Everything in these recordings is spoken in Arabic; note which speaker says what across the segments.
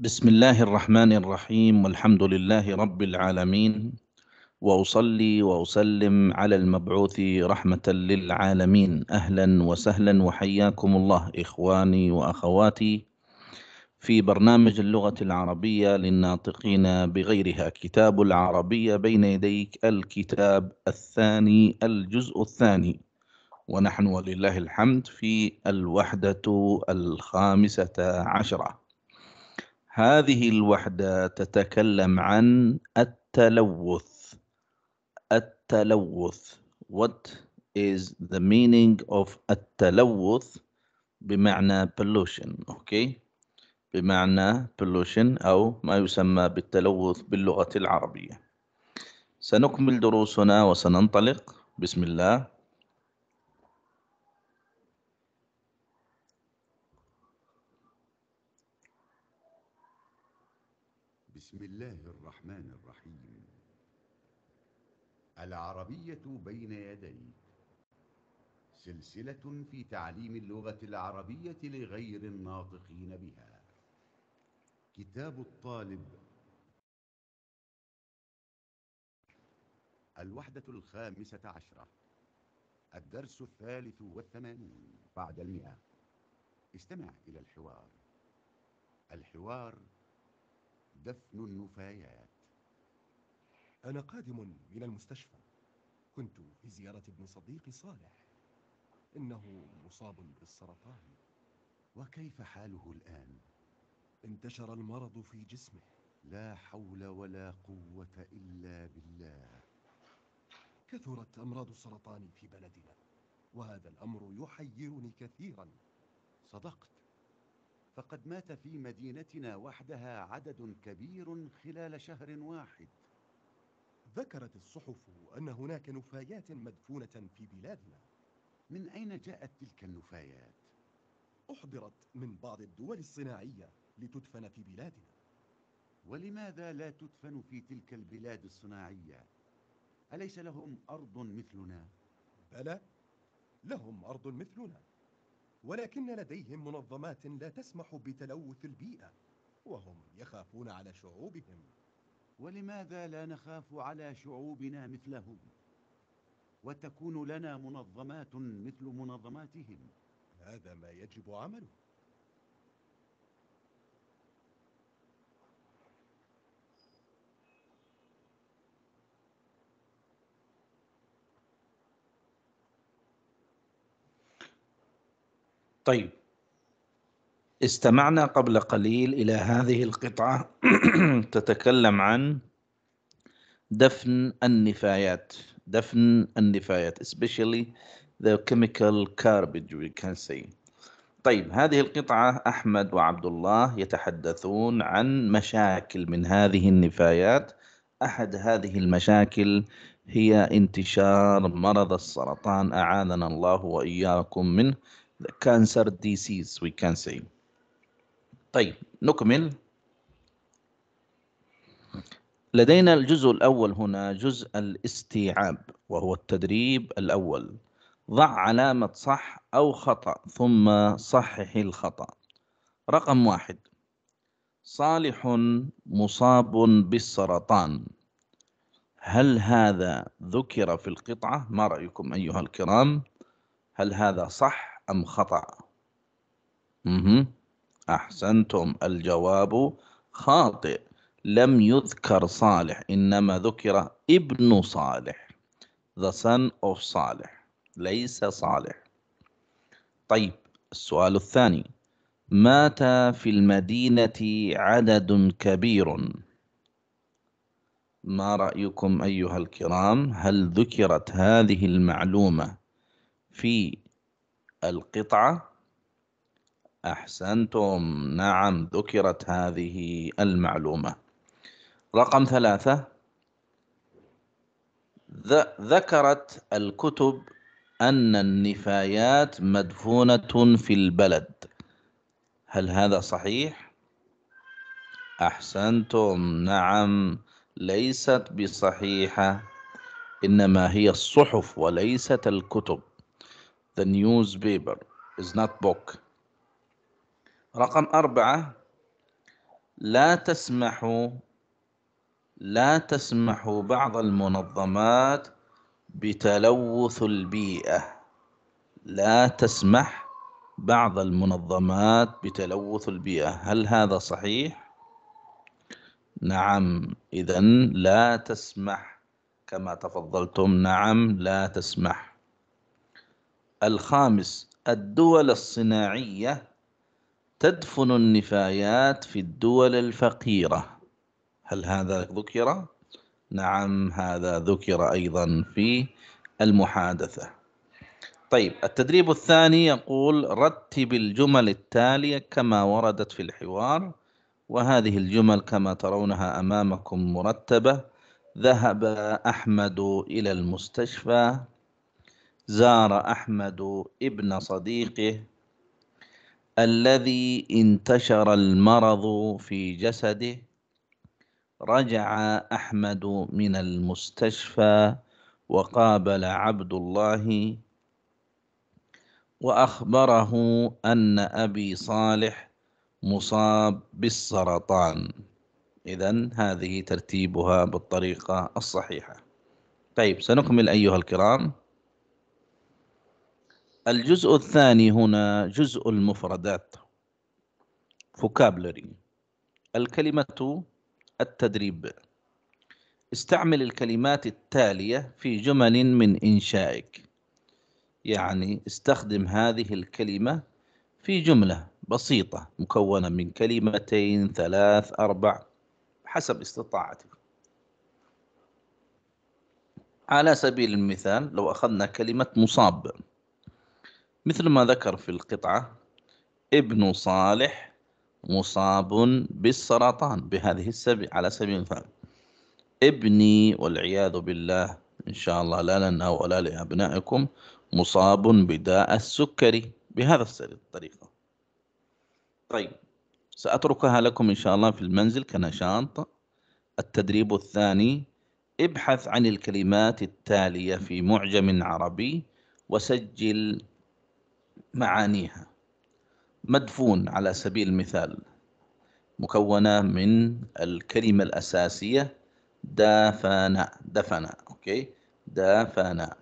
Speaker 1: بسم الله الرحمن الرحيم والحمد لله رب العالمين واصلي واسلم على المبعوث رحمه للعالمين اهلا وسهلا وحياكم الله اخواني واخواتي في برنامج اللغه العربيه للناطقين بغيرها كتاب العربيه بين يديك الكتاب الثاني الجزء الثاني ونحن ولله الحمد في الوحده الخامسه عشره هذه الوحدة تتكلم عن التلوث التلوث What is the meaning of التلوث بمعنى pollution okay? بمعنى pollution أو ما يسمى بالتلوث باللغة العربية سنكمل دروسنا وسننطلق بسم الله
Speaker 2: بسم الله الرحمن الرحيم العربية بين يديك سلسلة في تعليم اللغة العربية لغير الناطقين بها كتاب الطالب الوحدة الخامسة عشرة الدرس الثالث والثمانون بعد المئة استمع إلى الحوار الحوار دفن النفايات أنا قادم من المستشفى كنت في زيارة ابن صديقي صالح إنه مصاب بالسرطان وكيف حاله الآن؟ انتشر المرض في جسمه لا حول ولا قوة إلا بالله كثرت أمراض السرطان في بلدنا وهذا الأمر يحيرني كثيرا صدقت فقد مات في مدينتنا وحدها عدد كبير خلال شهر واحد ذكرت الصحف أن هناك نفايات مدفونة في بلادنا من أين جاءت تلك النفايات؟ أحضرت من بعض الدول الصناعية لتدفن في بلادنا ولماذا لا تدفن في تلك البلاد الصناعية؟ أليس لهم أرض مثلنا؟ بلى لهم أرض مثلنا ولكن لديهم منظمات لا تسمح بتلوث البيئة وهم يخافون على شعوبهم ولماذا لا نخاف على شعوبنا مثلهم وتكون لنا منظمات مثل منظماتهم هذا ما يجب عمله
Speaker 1: طيب استمعنا قبل قليل إلى هذه القطعة تتكلم عن دفن النفايات دفن النفايات especially the chemical garbage we can say طيب هذه القطعة أحمد وعبد الله يتحدثون عن مشاكل من هذه النفايات أحد هذه المشاكل هي انتشار مرض السرطان أعاذنا الله وإياكم منه cancer disease we can say طيب نكمل لدينا الجزء الأول هنا جزء الاستيعاب وهو التدريب الأول ضع علامة صح أو خطأ ثم صحح الخطأ رقم واحد صالح مصاب بالسرطان هل هذا ذكر في القطعة؟ ما رأيكم أيها الكرام؟ هل هذا صح أم خطأ مه. أحسنتم الجواب خاطئ لم يذكر صالح إنما ذكر ابن صالح the son of صالح ليس صالح طيب السؤال الثاني مات في المدينة عدد كبير ما رأيكم أيها الكرام هل ذكرت هذه المعلومة في القطعة أحسنتم نعم ذكرت هذه المعلومة رقم ثلاثة ذكرت الكتب أن النفايات مدفونة في البلد هل هذا صحيح؟ أحسنتم نعم ليست بصحيحة إنما هي الصحف وليست الكتب The newspaper is not book رقم أربعة لا تسمح لا تسمح بعض المنظمات بتلوث البيئة لا تسمح بعض المنظمات بتلوث البيئة هل هذا صحيح؟ نعم إذن لا تسمح كما تفضلتم نعم لا تسمح الخامس الدول الصناعية تدفن النفايات في الدول الفقيرة هل هذا ذكر؟ نعم هذا ذكر أيضا في المحادثة طيب التدريب الثاني يقول رتب الجمل التالية كما وردت في الحوار وهذه الجمل كما ترونها أمامكم مرتبة ذهب أحمد إلى المستشفى زار أحمد ابن صديقه الذي انتشر المرض في جسده رجع أحمد من المستشفى وقابل عبد الله وأخبره أن أبي صالح مصاب بالسرطان إذا هذه ترتيبها بالطريقة الصحيحة طيب سنكمل أيها الكرام الجزء الثاني هنا جزء المفردات vocabulary الكلمة التدريب استعمل الكلمات التالية في جمل من إنشائك يعني استخدم هذه الكلمة في جملة بسيطة مكونة من كلمتين ثلاث أربع حسب استطاعتك على سبيل المثال لو أخذنا كلمة مصاب مثل ما ذكر في القطعة ابن صالح مصاب بالسرطان بهذه السبب على سبيل المثال ابني والعياذ بالله إن شاء الله لا لنا ولا لأبنائكم مصاب بداء السكري بهذا الطريقة طيب سأتركها لكم إن شاء الله في المنزل كنشاط التدريب الثاني ابحث عن الكلمات التالية في معجم عربي وسجل معانيها مدفون على سبيل المثال مكونة من الكلمة الأساسية دافنا دفنا أوكي دافنا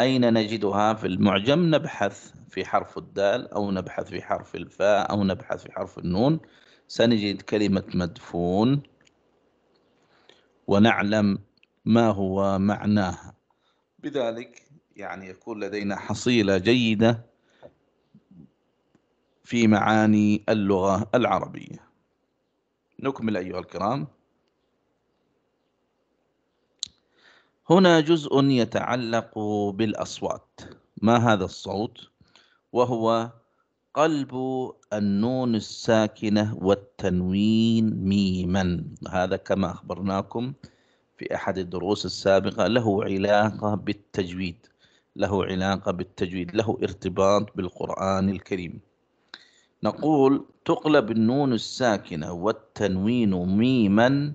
Speaker 1: أين نجدها في المعجم نبحث في حرف الدال أو نبحث في حرف الفاء أو نبحث في حرف النون سنجد كلمة مدفون ونعلم ما هو معناها بذلك يعني يكون لدينا حصيلة جيدة في معاني اللغة العربية نكمل أيها الكرام هنا جزء يتعلق بالأصوات ما هذا الصوت؟ وهو قلب النون الساكنة والتنوين ميما هذا كما أخبرناكم في أحد الدروس السابقة له علاقة بالتجويد له علاقة بالتجويد له ارتباط بالقرآن الكريم نقول تقلب النون الساكنة والتنوين ميما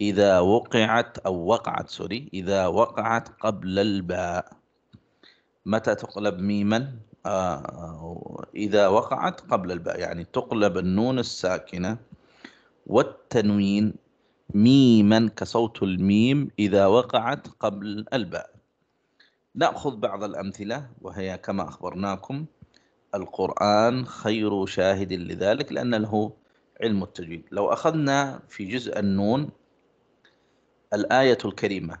Speaker 1: إذا وقعت أو وقعت سوري إذا وقعت قبل الباء متى تقلب ميما آه،, آه إذا وقعت قبل الباء يعني تقلب النون الساكنة والتنوين ميما كصوت الميم إذا وقعت قبل الباء نأخذ بعض الأمثلة وهي كما أخبرناكم القرآن خير شاهد لذلك لأن له علم التجويد لو أخذنا في جزء النون الآية الكريمة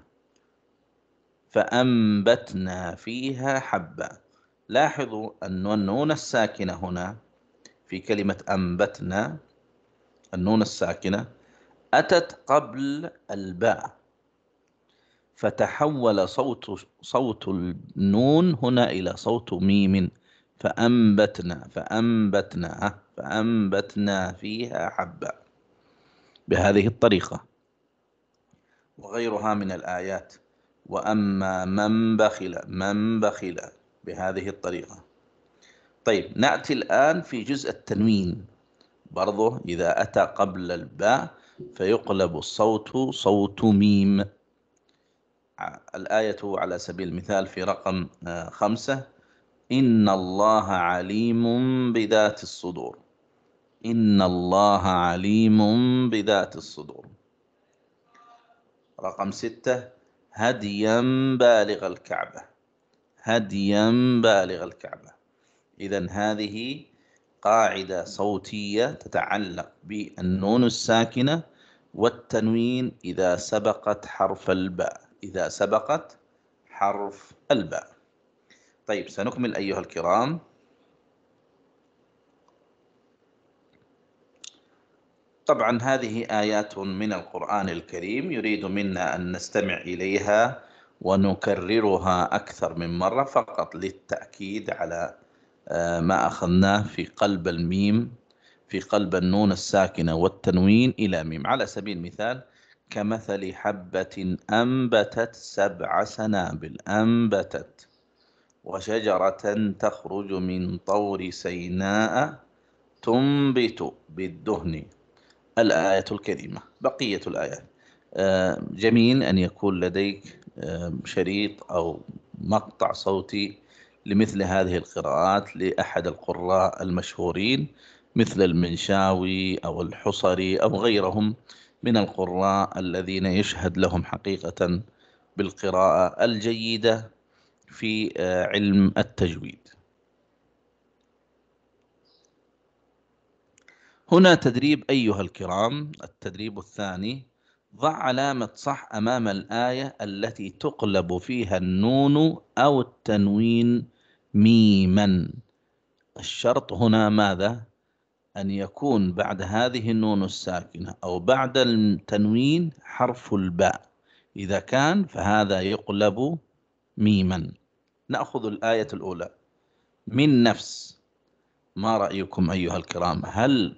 Speaker 1: فأنبتنا فيها حبا لاحظوا أن النون الساكنة هنا في كلمة أنبتنا النون الساكنة أتت قبل الباء فتحول صوت صوت النون هنا إلى صوت ميم فأنبتنا فأنبتنا فأنبتنا فيها حبا بهذه الطريقة وغيرها من الآيات وأما من بخل من بخل بهذه الطريقة طيب نأتي الآن في جزء التنوين برضه إذا أتى قبل الباء فيقلب الصوت صوت ميم الآية على سبيل المثال في رقم آه، خمسة إن الله عليم بذات الصدور إن الله عليم بذات الصدور رقم ستة هديا بالغ الكعبة هديا بالغ الكعبة إذا هذه قاعدة صوتية تتعلق بالنون الساكنة والتنوين إذا سبقت حرف الباء إذا سبقت حرف الباء طيب سنكمل أيها الكرام طبعا هذه آيات من القرآن الكريم يريد منا أن نستمع إليها ونكررها أكثر من مرة فقط للتأكيد على آه، ما أخذناه في قلب الميم في قلب النون الساكنة والتنوين إلى ميم على سبيل المثال كمثل حبة أنبتت سبع سنابل أنبتت وشجرة تخرج من طور سيناء تنبت بالدهن الآية الكريمة بقية الآيات آه، جميل أن يكون لديك آه، شريط أو مقطع صوتي لمثل هذه القراءات لأحد القراء المشهورين مثل المنشاوي أو الحصري أو غيرهم من القراء الذين يشهد لهم حقيقة بالقراءة الجيدة في آه، علم التجويد هنا تدريب أيها الكرام التدريب الثاني ضع علامة صح أمام الآية التي تقلب فيها النون أو التنوين ميما الشرط هنا ماذا؟ أن يكون بعد هذه النون الساكنة أو بعد التنوين حرف الباء إذا كان فهذا يقلب ميما نأخذ الآية الأولى من نفس ما رأيكم أيها الكرام هل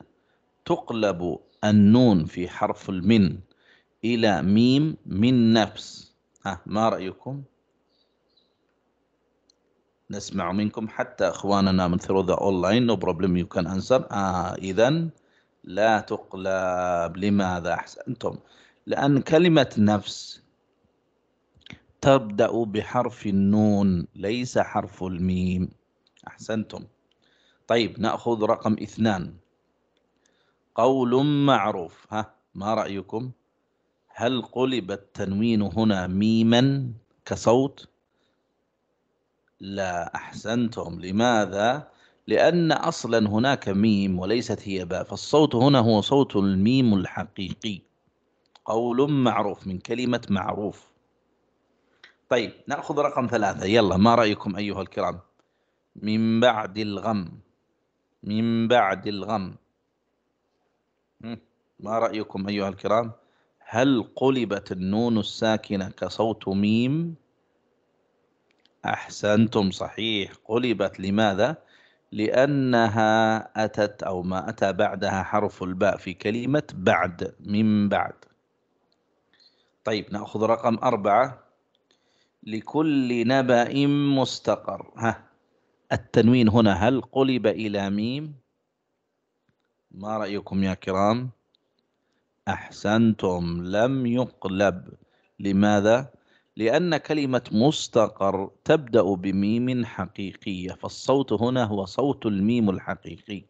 Speaker 1: تقلب النون في حرف المن إلى ميم من نفس ها ما رأيكم نسمع منكم حتى إخواننا من through the online نو problem يو كان انسر آه إذا لا تقلب لماذا أحسنتم لأن كلمة نفس تبدأ بحرف النون ليس حرف الميم أحسنتم طيب نأخذ رقم اثنان قول معروف ها ما رأيكم هل قلب التنوين هنا ميما كصوت لا أحسنتم لماذا لأن أصلا هناك ميم وليست هي باء فالصوت هنا هو صوت الميم الحقيقي قول معروف من كلمة معروف طيب ناخذ رقم ثلاثة يلا ما رايكم ايها الكرام من بعد الغم من بعد الغم ما رايكم ايها الكرام هل قلبت النون الساكنه كصوت ميم احسنتم صحيح قلبت لماذا لانها اتت او ما اتى بعدها حرف الباء في كلمه بعد من بعد طيب ناخذ رقم أربعة لكل نبأ مستقر ها التنوين هنا هل قلب إلى ميم ما رأيكم يا كرام أحسنتم لم يقلب لماذا لأن كلمة مستقر تبدأ بميم حقيقية فالصوت هنا هو صوت الميم الحقيقي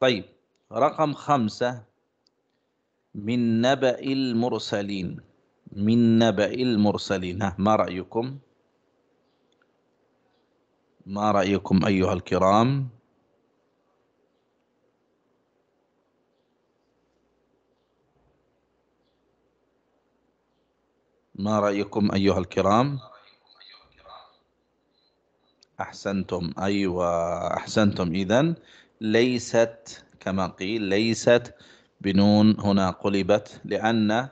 Speaker 1: طيب رقم خمسة من نبأ المرسلين من نبأ المرسلين ما رأيكم ما رأيكم أيها الكرام ما رأيكم أيها الكرام أحسنتم أيوة أحسنتم إذن ليست كما قيل ليست بنون هنا قلبت لأن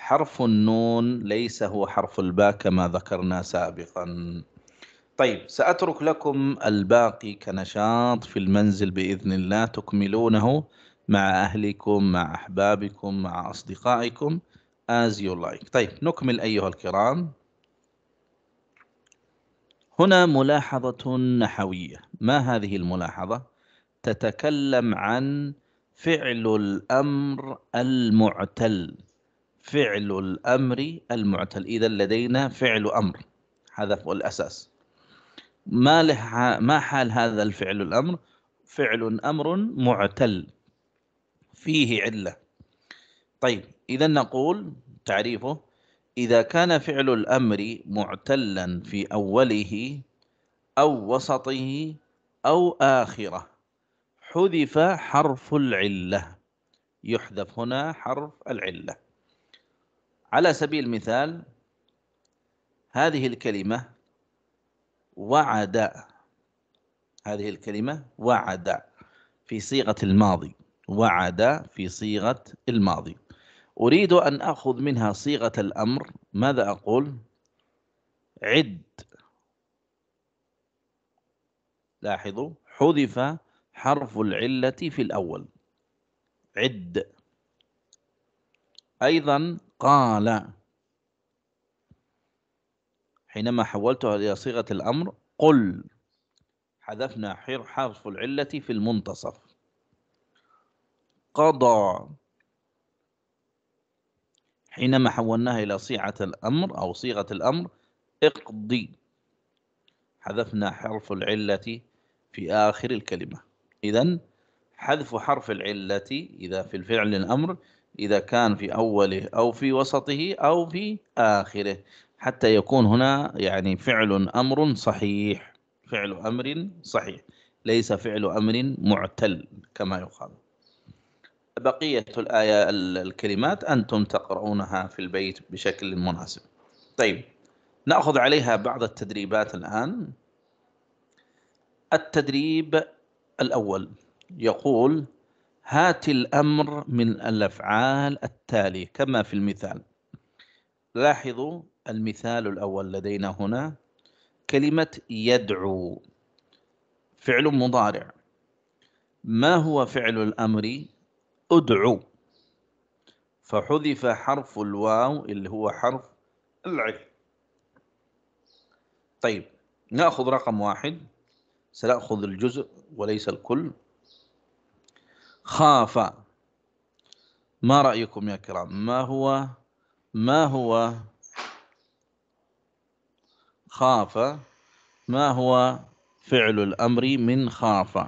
Speaker 1: حرف النون ليس هو حرف الباء كما ذكرنا سابقا طيب سأترك لكم الباقي كنشاط في المنزل بإذن الله تكملونه مع أهلكم مع أحبابكم مع أصدقائكم as you like طيب نكمل أيها الكرام هنا ملاحظة نحوية ما هذه الملاحظة؟ تتكلم عن فعل الأمر المعتل فعل الأمر المعتل إذا لدينا فعل أمر هذا هو الأساس ما ما حال هذا الفعل الأمر فعل أمر معتل فيه علة طيب إذا نقول تعريفه إذا كان فعل الأمر معتلا في أوله أو وسطه أو آخره حذف حرف العلة يحذف هنا حرف العله على سبيل المثال هذه الكلمة وعد هذه الكلمة وعد في صيغة الماضي وعد في صيغة الماضي أريد أن أخذ منها صيغة الأمر ماذا أقول عد لاحظوا حذف حرف العلة في الأول عد أيضا قال حينما حولتها إلى صيغة الأمر قل حذفنا حرف العلة في المنتصف قضى حينما حولناها إلى صيغة الأمر أو صيغة الأمر اقضي حذفنا حرف العلة في آخر الكلمة إذا حذف حرف العلة إذا في الفعل الأمر إذا كان في أوله أو في وسطه أو في آخره حتى يكون هنا يعني فعل أمر صحيح فعل أمر صحيح ليس فعل أمر معتل كما يقال بقية الآية الكلمات أنتم تقرؤونها في البيت بشكل مناسب طيب نأخذ عليها بعض التدريبات الآن التدريب الأول يقول هات الأمر من الأفعال التالية كما في المثال لاحظوا المثال الأول لدينا هنا كلمة يدعو فعل مضارع ما هو فعل الأمر أدعو فحذف حرف الواو اللي هو حرف العلم طيب نأخذ رقم واحد سنأخذ الجزء وليس الكل خاف ما رأيكم يا كرام ما هو ما هو خاف ما هو فعل الأمر من خاف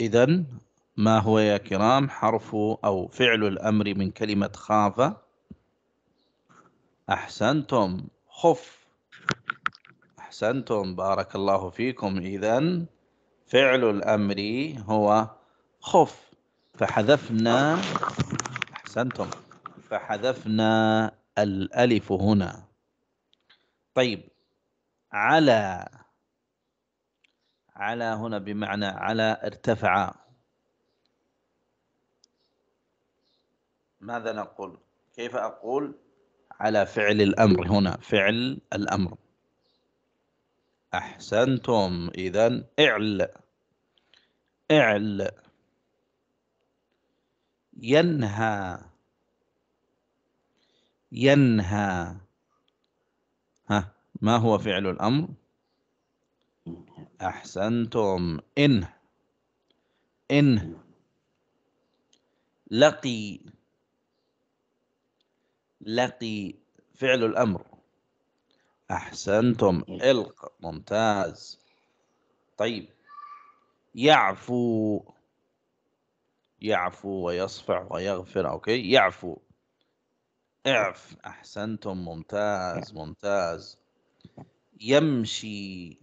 Speaker 1: إذا ما هو يا كرام حرف أو فعل الأمر من كلمة خاف أحسنتم خف أحسنتم بارك الله فيكم إذا فعل الأمر هو خف فحذفنا أحسنتم فحذفنا الألف هنا طيب على على هنا بمعنى على ارتفع ماذا نقول كيف أقول على فعل الأمر هنا فعل الأمر أحسنتم إذا اعل اعل ينهى ينهى ها ما هو فعل الأمر أحسنتم إن إن لقي لقي فعل الأمر أحسنتم إيه. إلق ممتاز طيب يعفو يعفو ويصفع ويغفر أوكي يعفو اعف أحسنتم ممتاز ممتاز يمشي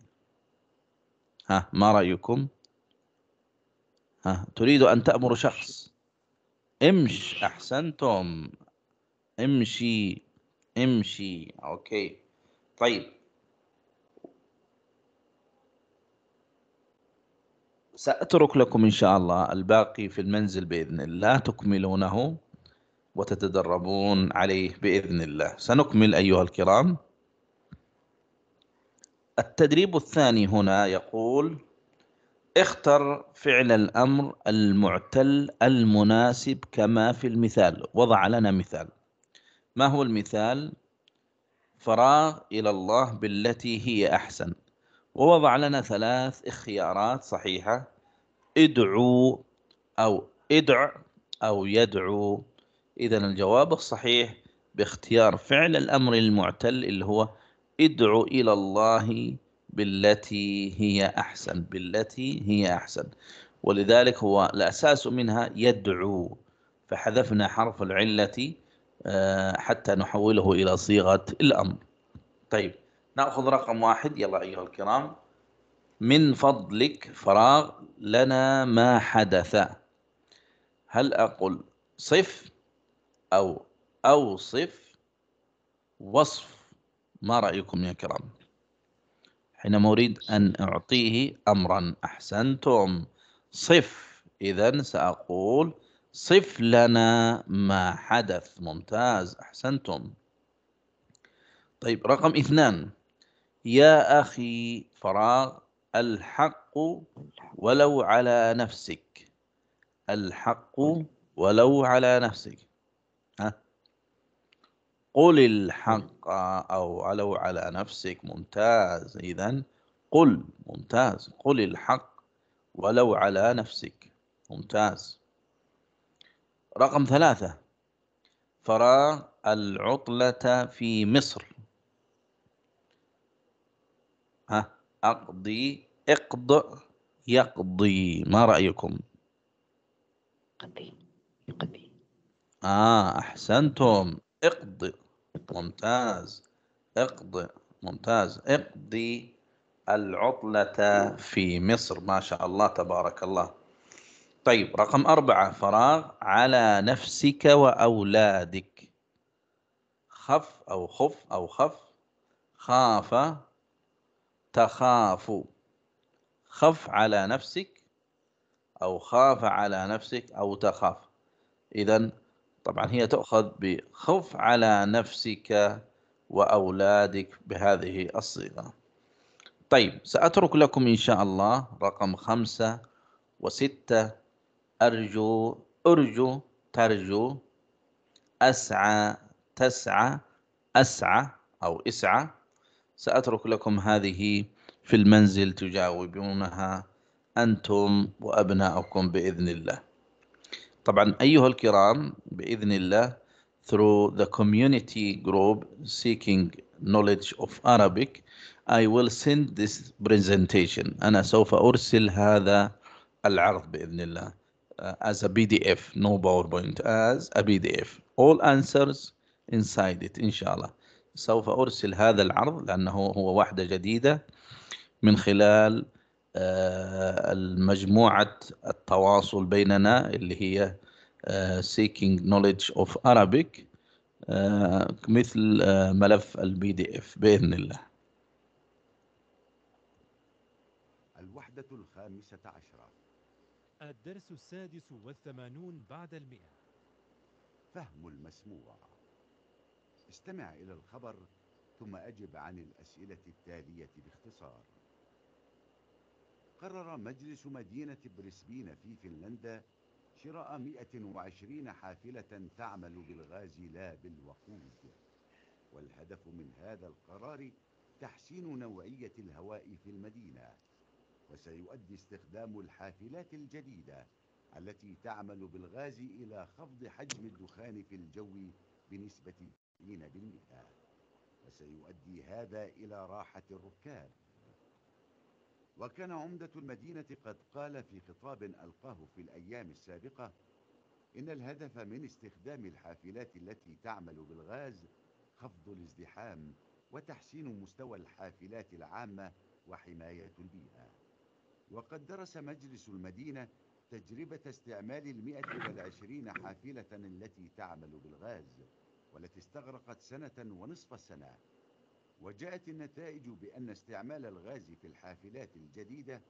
Speaker 1: ها ما رأيكم ها تريد أن تأمر شخص امش أحسنتم امشي امشي اوكي طيب سأترك لكم إن شاء الله الباقي في المنزل بإذن الله تكملونه وتتدربون عليه بإذن الله سنكمل أيها الكرام التدريب الثاني هنا يقول اختر فعل الأمر المعتل المناسب كما في المثال وضع لنا مثال ما هو المثال فراغ إلى الله بالتي هي أحسن ووضع لنا ثلاث اختيارات صحيحة ادعو أو ادع أو يدعو إذا الجواب الصحيح باختيار فعل الأمر المعتل اللي هو ادعو إلى الله بالتي هي أحسن بالتي هي أحسن ولذلك هو الأساس منها يدعو فحذفنا حرف العلة آه، حتى نحوله إلى صيغة الأمر طيب نأخذ رقم واحد يلا أيها الكرام من فضلك فراغ لنا ما حدث هل أقول صف أو أوصف وصف ما رأيكم يا كرام حينما أريد أن أعطيه أمرا أحسنتم صف إذا سأقول صف لنا ما حدث ممتاز أحسنتم طيب رقم اثنان يا أخي فراغ الحق ولو على نفسك الحق ولو على نفسك ها قل الحق أو ولو على نفسك ممتاز إذا قل ممتاز قل الحق ولو على نفسك ممتاز رقم ثلاثة فراغ العطلة في مصر ها أقضي اقض يقضي ما رأيكم يقضي يقضي آه أحسنتم اقضي ممتاز اقضي ممتاز اقضي العطلة في مصر ما شاء الله تبارك الله طيب رقم أربعة فراغ على نفسك وأولادك خف أو خف أو خف خاف تخاف خف على نفسك أو خاف على نفسك أو تخاف إذا طبعا هي تؤخذ بخف على نفسك وأولادك بهذه الصيغة طيب سأترك لكم إن شاء الله رقم خمسة وستة أرجو أرجو ترجو أسعى تسعى أسعى أو إسعى سأترك لكم هذه في المنزل تجاوبونها أنتم وأبناؤكم بإذن الله طبعا أيها الكرام بإذن الله through the community group seeking knowledge of Arabic I will send this presentation أنا سوف أرسل هذا العرض بإذن الله uh, as a PDF, no PowerPoint, as a PDF. All answers inside it إن شاء الله. سوف أرسل هذا العرض لأنه هو واحدة جديدة من خلال آه، المجموعة التواصل بيننا اللي هي آه، Seeking Knowledge of Arabic آه، مثل ملف البي دي اف بإذن الله
Speaker 2: الوحدة الخامسة عشر الدرس السادس والثمانون بعد المئة فهم المسموع استمع إلى الخبر ثم أجب عن الأسئلة التالية باختصار قرر مجلس مدينة بريسبين في فنلندا شراء 120 حافلة تعمل بالغاز لا بالوقود والهدف من هذا القرار تحسين نوعية الهواء في المدينة وسيؤدي استخدام الحافلات الجديدة التي تعمل بالغاز إلى خفض حجم الدخان في الجو بنسبة 90% وسيؤدي هذا إلى راحة الركاب وكان عمدة المدينة قد قال في خطاب ألقاه في الأيام السابقة إن الهدف من استخدام الحافلات التي تعمل بالغاز خفض الازدحام وتحسين مستوى الحافلات العامة وحماية البيئة وقد درس مجلس المدينة تجربة استعمال المئة والعشرين حافلة التي تعمل بالغاز والتي استغرقت سنة ونصف سنة وجاءت النتائج بأن استعمال الغاز في الحافلات الجديدة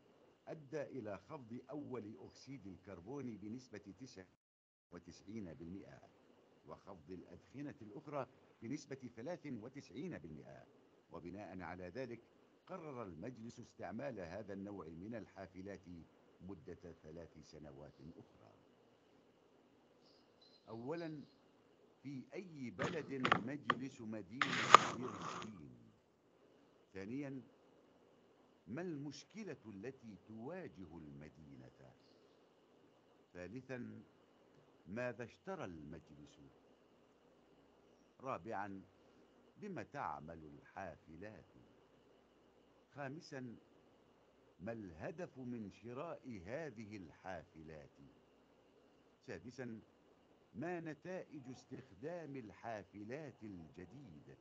Speaker 2: أدى إلى خفض أول أكسيد الكربون بنسبة 99% وخفض الأدخنة الأخرى بنسبة 93% وبناء على ذلك قرر المجلس استعمال هذا النوع من الحافلات مدة ثلاث سنوات أخرى أولا في أي بلد مجلس مدينة برلين ثانيا ما المشكلة التي تواجه المدينة ثالثا ماذا اشترى المجلس رابعا بما تعمل الحافلات خامسا ما الهدف من شراء هذه الحافلات سادسا ما نتائج استخدام الحافلات الجديدة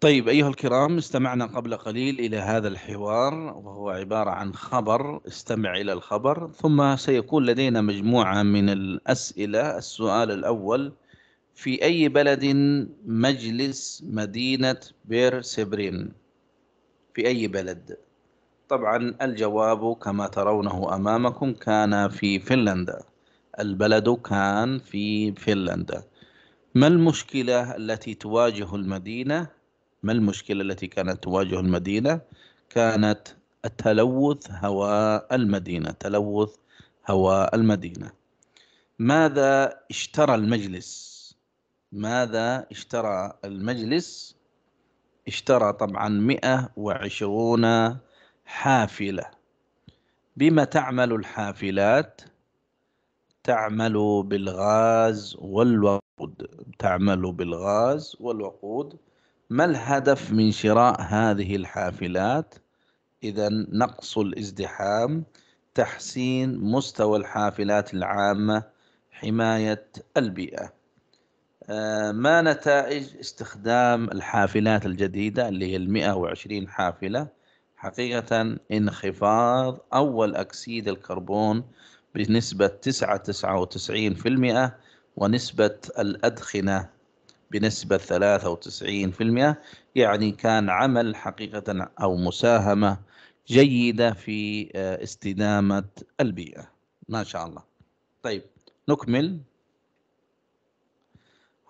Speaker 1: طيب أيها الكرام استمعنا قبل قليل إلى هذا الحوار وهو عبارة عن خبر استمع إلى الخبر ثم سيكون لدينا مجموعة من الأسئلة السؤال الأول في أي بلد مجلس مدينة بير سبرين في أي بلد طبعا الجواب كما ترونه أمامكم كان في فنلندا البلد كان في فنلندا ما المشكلة التي تواجه المدينة ما المشكلة التي كانت تواجه المدينة كانت التلوث هواء المدينة تلوث هواء المدينة ماذا اشترى المجلس ماذا اشترى المجلس اشترى طبعا وعشرون حافلة بما تعمل الحافلات تعمل بالغاز والوقود تعمل بالغاز والوقود ما الهدف من شراء هذه الحافلات إذا نقص الازدحام تحسين مستوى الحافلات العامة حماية البيئة آه، ما نتائج استخدام الحافلات الجديدة اللي هي المئة وعشرين حافلة حقيقة انخفاض أول أكسيد الكربون بنسبة تسعة تسعة وتسعين في المئة ونسبة الأدخنة بنسبة ثلاثة وتسعين في المئة يعني كان عمل حقيقة أو مساهمة جيدة في آه، استدامة البيئة ما شاء الله طيب نكمل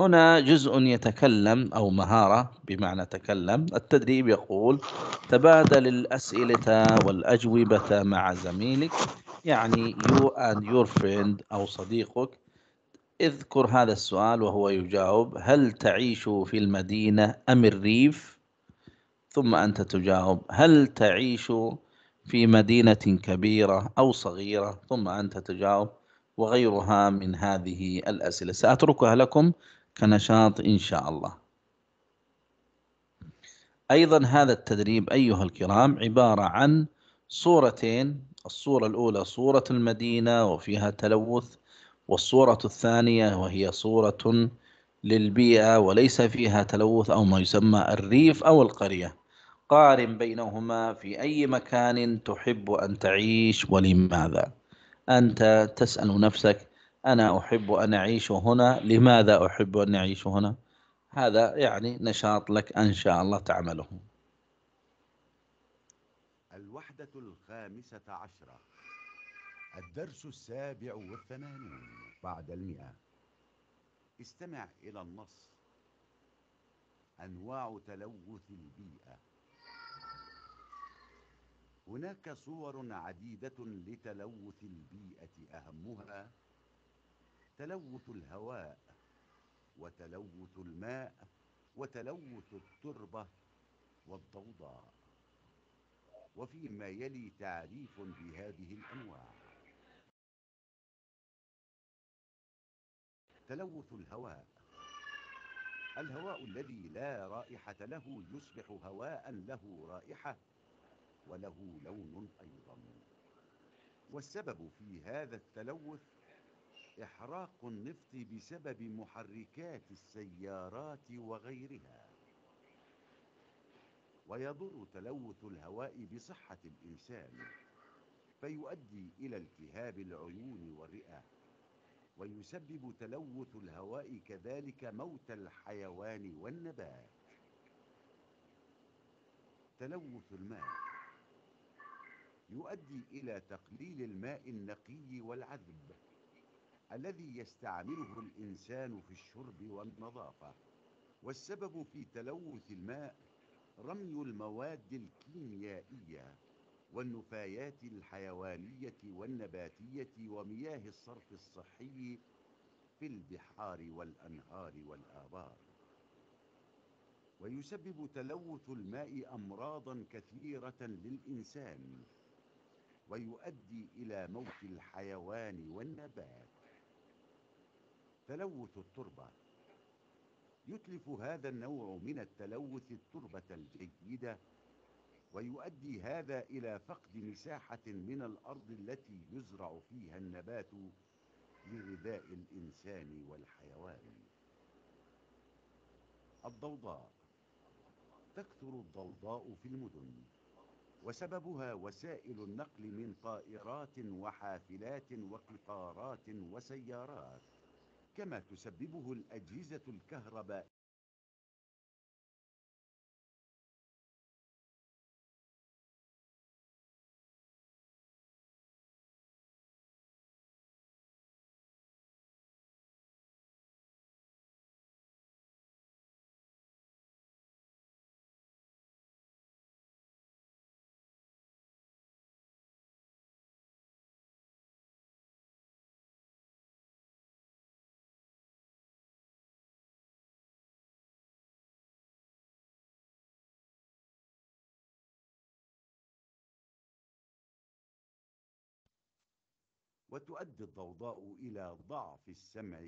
Speaker 1: هنا جزء يتكلم أو مهارة بمعنى تكلم التدريب يقول تبادل الأسئلة والأجوبة مع زميلك يعني you and your friend أو صديقك اذكر هذا السؤال وهو يجاوب هل تعيش في المدينة أم الريف ثم أنت تجاوب هل تعيش في مدينة كبيرة أو صغيرة ثم أنت تجاوب وغيرها من هذه الأسئلة سأتركها لكم كنشاط إن شاء الله أيضا هذا التدريب أيها الكرام عبارة عن صورتين الصورة الأولى صورة المدينة وفيها تلوث والصورة الثانية وهي صورة للبيئة وليس فيها تلوث أو ما يسمى الريف أو القرية قارن بينهما في أي مكان تحب أن تعيش ولماذا أنت تسأل نفسك أنا أحب أن أعيش هنا لماذا أحب أن أعيش هنا هذا يعني نشاط لك أن شاء الله تعمله
Speaker 2: الوحدة الخامسة عشرة الدرس السابع والثمانون بعد المئة استمع إلى النص أنواع تلوث البيئة هناك صور عديدة لتلوث البيئة أهمها تلوث الهواء وتلوث الماء وتلوث التربة والضوضاء وفيما يلي تعريف بهذه الأنواع تلوث الهواء الهواء الذي لا رائحة له يصبح هواء له رائحة وله لون أيضا والسبب في هذا التلوث إحراق النفط بسبب محركات السيارات وغيرها ويضر تلوث الهواء بصحة الإنسان فيؤدي إلى التهاب العيون والرئة ويسبب تلوث الهواء كذلك موت الحيوان والنبات تلوث الماء يؤدي إلى تقليل الماء النقي والعذب الذي يستعمله الإنسان في الشرب والنظافة والسبب في تلوث الماء رمي المواد الكيميائية والنفايات الحيوانية والنباتية ومياه الصرف الصحي في البحار والأنهار والآبار ويسبب تلوث الماء أمراضا كثيرة للإنسان ويؤدي إلى موت الحيوان والنبات تلوث التربة يتلف هذا النوع من التلوث التربة الجيدة ويؤدي هذا إلى فقد مساحة من الأرض التي يزرع فيها النبات لغذاء الإنسان والحيوان الضوضاء تكثر الضوضاء في المدن وسببها وسائل النقل من طائرات وحافلات وقطارات وسيارات كما تسببه الأجهزة
Speaker 1: الكهربائية
Speaker 2: وتؤدي الضوضاء إلى ضعف السمع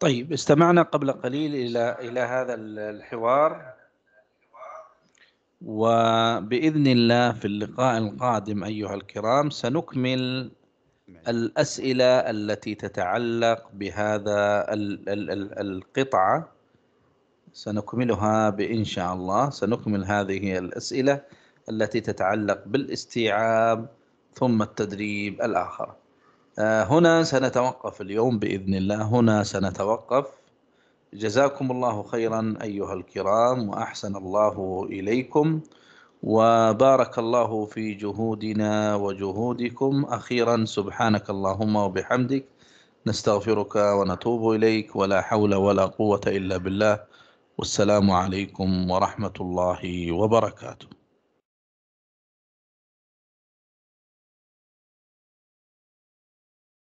Speaker 1: طيب استمعنا قبل قليل إلى إلى هذا الحوار وبإذن الله في اللقاء القادم أيها الكرام سنكمل الأسئلة التي تتعلق بهذا ال ال ال القطعة سنكملها بإن شاء الله سنكمل هذه الأسئلة التي تتعلق بالاستيعاب ثم التدريب الآخر آه، هنا سنتوقف اليوم بإذن الله هنا سنتوقف جزاكم الله خيرا أيها الكرام وأحسن الله إليكم وبارك الله في جهودنا وجهودكم اخيرا سبحانك اللهم وبحمدك نستغفرك ونتوب اليك ولا حول ولا قوه الا بالله والسلام عليكم ورحمه الله وبركاته